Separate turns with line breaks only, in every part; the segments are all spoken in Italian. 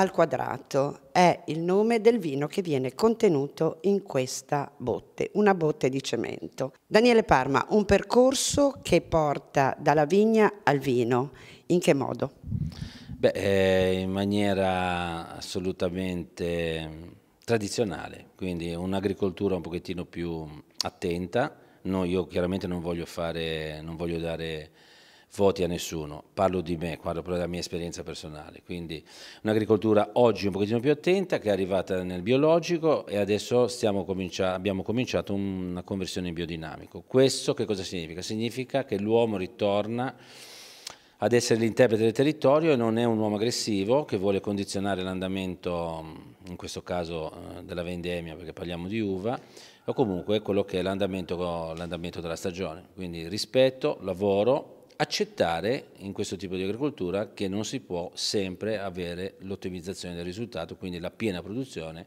al quadrato è il nome del vino che viene contenuto in questa botte, una botte di cemento. Daniele Parma, un percorso che porta dalla vigna al vino, in che
modo? Beh, eh, in maniera assolutamente tradizionale, quindi un'agricoltura un pochettino più attenta. No, io chiaramente non voglio, fare, non voglio dare voti a nessuno, parlo di me, parlo della mia esperienza personale, quindi un'agricoltura oggi un pochettino più attenta che è arrivata nel biologico e adesso cominci abbiamo cominciato una conversione in biodinamico. Questo che cosa significa? Significa che l'uomo ritorna ad essere l'interprete del territorio e non è un uomo aggressivo che vuole condizionare l'andamento, in questo caso eh, della vendemmia perché parliamo di uva, o comunque quello che è l'andamento della stagione. Quindi rispetto, lavoro, accettare in questo tipo di agricoltura che non si può sempre avere l'ottimizzazione del risultato, quindi la piena produzione,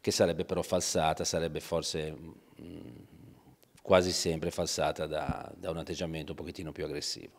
che sarebbe però falsata, sarebbe forse mh, mm, quasi sempre falsata da, da un atteggiamento un pochettino più aggressivo.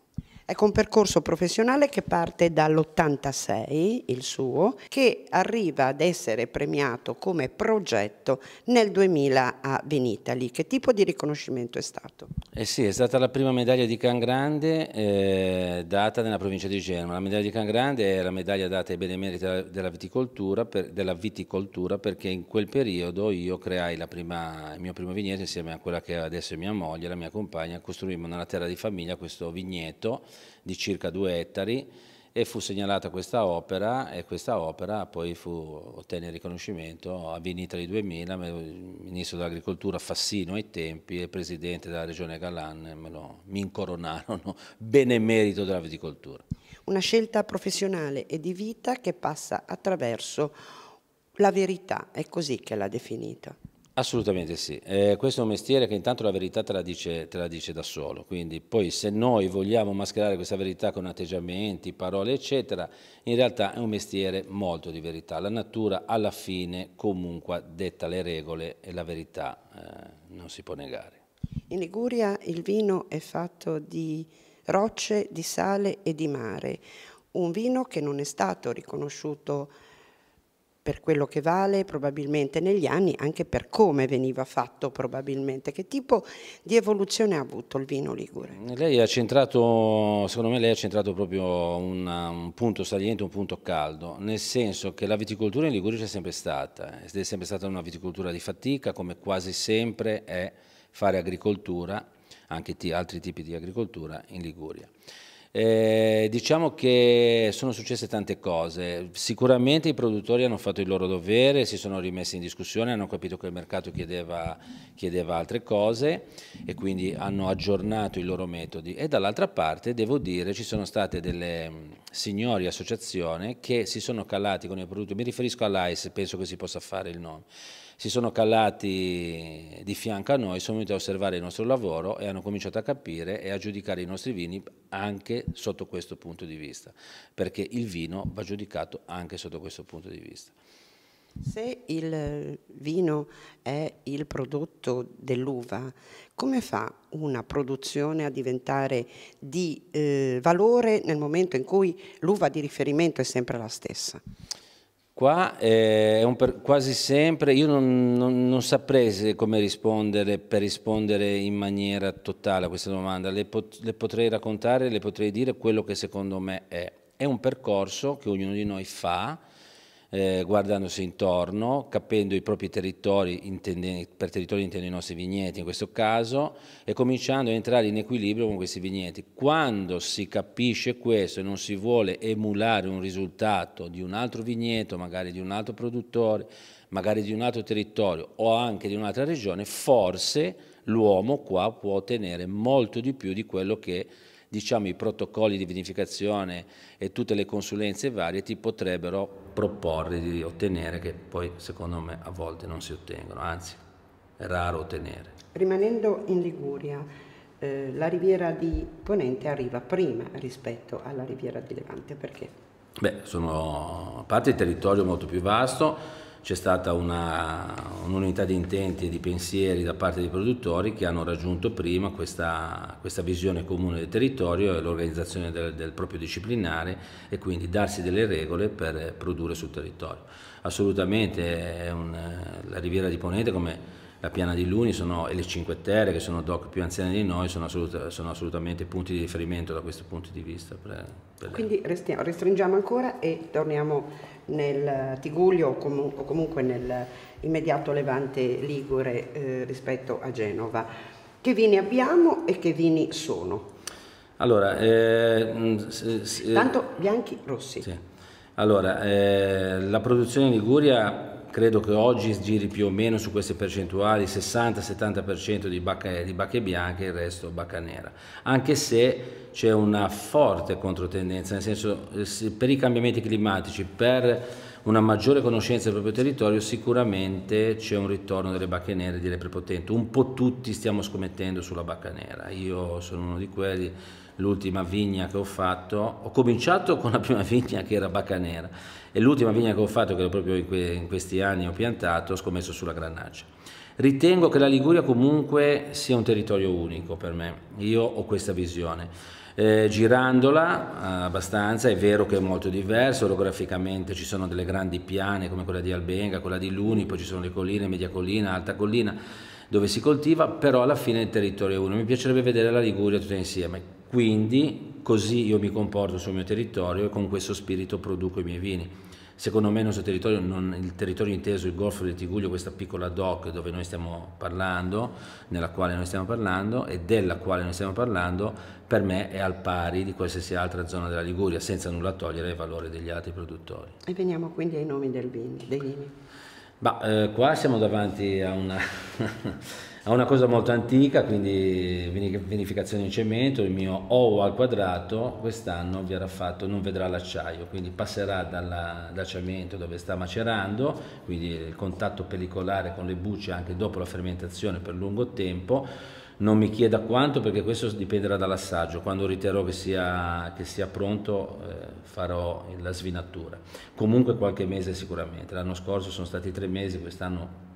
Ecco un percorso professionale che parte dall'86, il suo, che arriva ad essere premiato come progetto nel 2000 a Venitali. Che tipo di riconoscimento è stato?
Eh sì, è stata la prima medaglia di Can Grande eh, data nella provincia di Genova. La medaglia di Can Grande è la medaglia data ai benemeriti della viticoltura, per, della viticoltura perché in quel periodo io creai prima, il mio primo vigneto insieme a quella che adesso è mia moglie, la mia compagna, costruimmo nella terra di famiglia questo vigneto di circa due ettari e fu segnalata questa opera e questa opera poi fu, ottenne il riconoscimento a Vinitali 2000, ministro dell'agricoltura Fassino ai tempi e presidente della regione Galan me lo, mi incoronarono benemerito della viticoltura.
Una scelta professionale e di vita che passa attraverso la verità, è così che l'ha definita.
Assolutamente sì, eh, questo è un mestiere che intanto la verità te la, dice, te la, dice, da solo, quindi poi se noi vogliamo mascherare questa verità con atteggiamenti, parole eccetera, in realtà è un mestiere molto di verità, la natura alla fine comunque detta le regole e la verità eh, non si può negare. In
Liguria il vino è fatto di rocce, di sale e di mare, un vino che non è stato riconosciuto per quello che vale probabilmente negli anni, anche per come veniva fatto probabilmente. Che tipo di evoluzione ha avuto il vino ligure? Mm,
lei ha centrato, secondo me lei ha centrato proprio una, un punto saliente, un punto caldo, nel senso che la viticoltura in Liguria c'è sempre stata, eh, ed è sempre stata una viticoltura di fatica, come quasi sempre è fare agricoltura, anche altri tipi di agricoltura in Liguria. Eh, diciamo che sono successe tante cose, sicuramente i produttori hanno fatto il loro dovere, si sono rimessi in discussione, hanno capito che il mercato chiedeva, chiedeva altre cose e quindi hanno aggiornato i loro metodi e dall'altra parte devo dire ci sono state delle mm, signori associazioni che si sono calati con i prodotti, mi riferisco all'ICE, penso che si possa fare il nome, si sono calati di fianco a noi, sono venuti a osservare il nostro lavoro e hanno cominciato a capire e a giudicare i nostri vini anche sotto questo punto di vista, perché il vino va giudicato anche sotto questo punto di vista.
Se il vino è il prodotto dell'uva, come fa una produzione a diventare di eh, valore nel momento in cui l'uva di riferimento è sempre la stessa?
Qua eh, è un per, quasi sempre, io non, non, non, saprei come rispondere per rispondere in maniera totale a questa domanda, le, pot, le potrei raccontare, le potrei dire quello che secondo me è. È un percorso che ognuno di noi fa, eh, guardandosi intorno, capendo i propri territori, intende, per territori intendo i nostri vigneti in questo caso, e cominciando a entrare in equilibrio con questi vigneti. Quando si capisce questo e non si vuole emulare un risultato di un altro vigneto, magari di un altro produttore, magari di un altro territorio o anche di un'altra regione, forse l'uomo qua può ottenere molto di più di quello che diciamo, i protocolli di vinificazione e tutte le consulenze varie ti potrebbero proporre di ottenere, che poi secondo me a volte non si ottengono, anzi è raro ottenere.
Rimanendo in Liguria, eh, la riviera di Ponente arriva prima rispetto alla riviera di Levante, perché?
Beh, sono a parte il territorio molto più vasto, c'è stata un'unità di intenti e di pensieri da parte dei produttori che hanno raggiunto prima questa, questa visione comune del territorio e l'organizzazione del, del, proprio disciplinare e quindi darsi delle regole per produrre sul territorio. Assolutamente un, la Riviera di Ponente come la Piana di Luni sono, e le Cinque Terre, che sono doc più anziane di noi, sono, assoluta, sono assolutamente punti di riferimento da questo punto di vista. Per, per
Quindi restiamo, restringiamo ancora e torniamo nel Tiguglio o, comu- o comunque nell'immediato Levante Ligure eh, rispetto a Genova. Che vini abbiamo e che vini sono?
Allora, eh, se, mm, se, tanto bianchi, rossi. Sì. Allora, eh, la produzione in Liguria credo che oggi giri più o meno su queste percentuali 60-70% di, bacche, di bacche bianche e il resto bacca nera, anche se c'è una forte controtendenza, nel senso eh, per i cambiamenti climatici, per una maggiore conoscenza del proprio territorio, sicuramente c'è un ritorno delle bacche nere e delle prepotenti. Un po' tutti stiamo scommettendo sulla bacca nera, io sono uno di quelli, l'ultima vigna che ho fatto, ho cominciato con la prima vigna che era bacca nera e l'ultima vigna che ho fatto, che proprio in, que in questi anni ho piantato, ho scommesso sulla granaccia. Ritengo che la Liguria comunque sia un territorio unico per me, io ho questa visione. Eh, girandola eh, abbastanza, è vero che è molto diverso, orograficamente ci sono delle grandi piane come quella di Albenga, quella di Luni, poi ci sono le colline, media collina, alta collina dove si coltiva, però alla fine il territorio è uno Mi piacerebbe vedere la Liguria tutta insieme. Quindi così io mi comporto sul mio territorio e con questo spirito produco i miei vini secondo me il nostro territorio, non, il territorio inteso, il Golfo del Tiguglio, questa piccola doc dove noi stiamo parlando, nella quale noi stiamo parlando e della quale noi stiamo parlando, per me è al pari di qualsiasi altra zona della Liguria, senza nulla togliere il valore degli altri produttori.
E veniamo quindi ai nomi del vini, dei vini.
Ma eh, qua siamo davanti a una... È una cosa molto antica, quindi vinificazione in cemento, il mio OU al quadrato quest'anno non vedrà l'acciaio, quindi passerà dalla, dal cemento dove sta macerando, quindi il contatto pellicolare con le bucce anche dopo la fermentazione per lungo tempo, non mi chieda quanto perché questo dipenderà dall'assaggio, quando riterrò che sia, che sia pronto eh, farò la svinatura, comunque qualche mese sicuramente, l'anno scorso sono stati tre mesi, quest'anno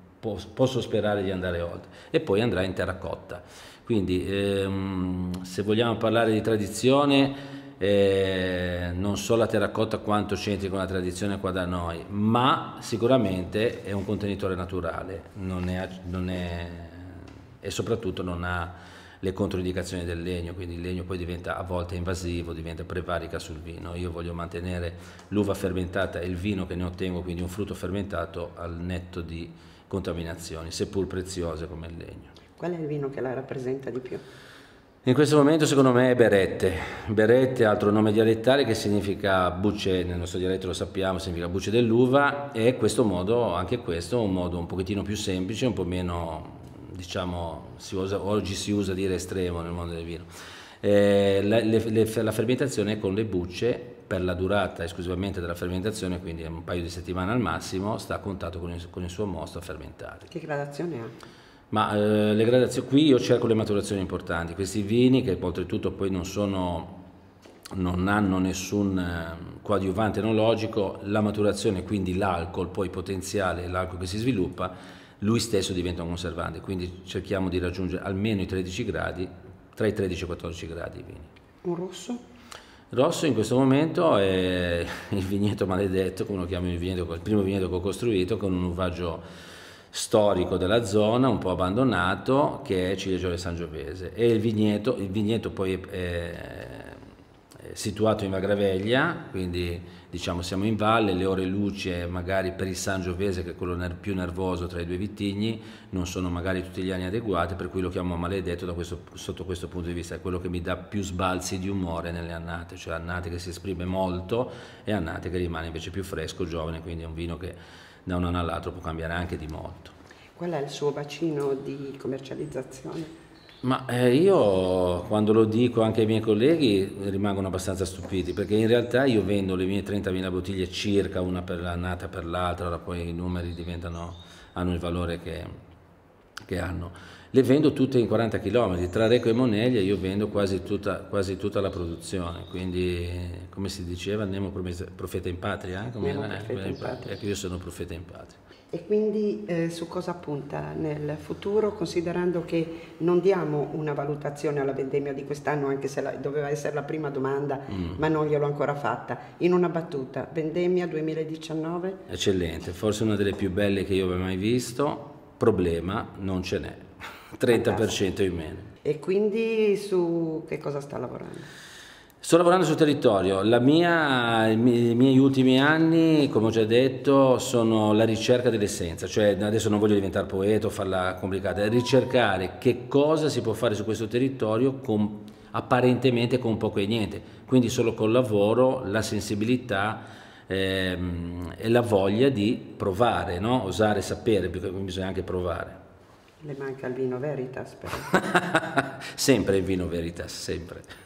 posso sperare di andare oltre e poi andrà in terracotta. Quindi ehm, se vogliamo parlare di tradizione, eh, non so la terracotta quanto c'entri con la tradizione qua da noi, ma sicuramente è un contenitore naturale non è, non è, e soprattutto non ha le controindicazioni del legno, quindi il legno poi diventa a volte invasivo, diventa prevarica sul vino. Io voglio mantenere l'uva fermentata e il vino che ne ottengo, quindi un frutto fermentato, al netto di contaminazioni, seppur preziose come il legno.
Qual è il vino che la rappresenta di più?
In questo momento secondo me è Berette. Berette è altro nome dialettale che significa bucce, nel nostro dialetto lo sappiamo, significa bucce dell'uva e questo modo, anche questo, un modo un pochettino più semplice, un po' meno, diciamo, si usa, oggi si usa dire estremo nel mondo del vino. Eh, la, le, la fermentazione è con le bucce per la durata esclusivamente della fermentazione, quindi un paio di settimane al massimo, sta a contatto con il, con il suo mosto a fermentare.
Che gradazione ha?
Ma eh, le gradazioni, qui io cerco le maturazioni importanti, questi vini che oltretutto poi non sono non hanno nessun eh, coadiuvante enologico, la maturazione, quindi l'alcol, poi potenziale, l'alcol che si sviluppa, lui stesso diventa un conservante, quindi cerchiamo di raggiungere almeno i 13 gradi, tra i 13 e i 14 gradi i vini. Un rosso? Rosso in questo momento è il vigneto maledetto, come lo chiamo il, vigneto, il primo vigneto che ho costruito, con un uvaggio storico della zona, un po' abbandonato, che è Ciliegio del Sangiovese. E il vigneto, il vigneto poi è, situato in Magraveglia, quindi diciamo siamo in valle, le ore luce magari per il Sangiovese che è quello ner più nervoso tra i due vitigni non sono magari tutti gli anni adeguate per cui lo chiamo maledetto questo, sotto questo punto di vista, è quello che mi dà più sbalzi di umore nelle annate, cioè annate che si esprime molto e annate che rimane invece più fresco, giovane, quindi è un vino che da un anno all'altro può cambiare anche di molto.
Qual è il suo bacino di commercializzazione?
Ma eh, io quando lo dico anche ai miei colleghi rimangono abbastanza stupiti perché in realtà io vendo le mie 30.000 bottiglie circa una per l'annata per l'altra, ora poi i numeri hanno il valore che, che hanno. Le vendo tutte in 40 km, tra Reco e Moneglia io vendo quasi tutta, quasi tutta la produzione, quindi come si diceva andiamo profeta in patria, eh? come Profeta in patria. Ecco, io sono profeta in patria.
E quindi eh, su cosa punta nel futuro, considerando che non diamo una valutazione alla vendemmia di quest'anno, anche se la, doveva essere la prima domanda, mm. ma non gliel'ho ancora fatta. In una battuta, vendemmia 2019?
Eccellente, forse una delle più belle che io abbia mai visto, problema non ce n'è, 30% in meno.
E quindi su che cosa sta lavorando?
Sto lavorando sul territorio, mia, i miei ultimi anni, come ho già detto, sono la ricerca dell'essenza, cioè adesso non voglio diventare poeta o farla complicata, è ricercare che cosa si può fare su questo territorio con, apparentemente con poco e niente, quindi solo col lavoro, la sensibilità, ehm, e la voglia di provare, no? osare sapere, perché bisogna anche provare.
Le manca il vino veritas però.
sempre il vino veritas, sempre.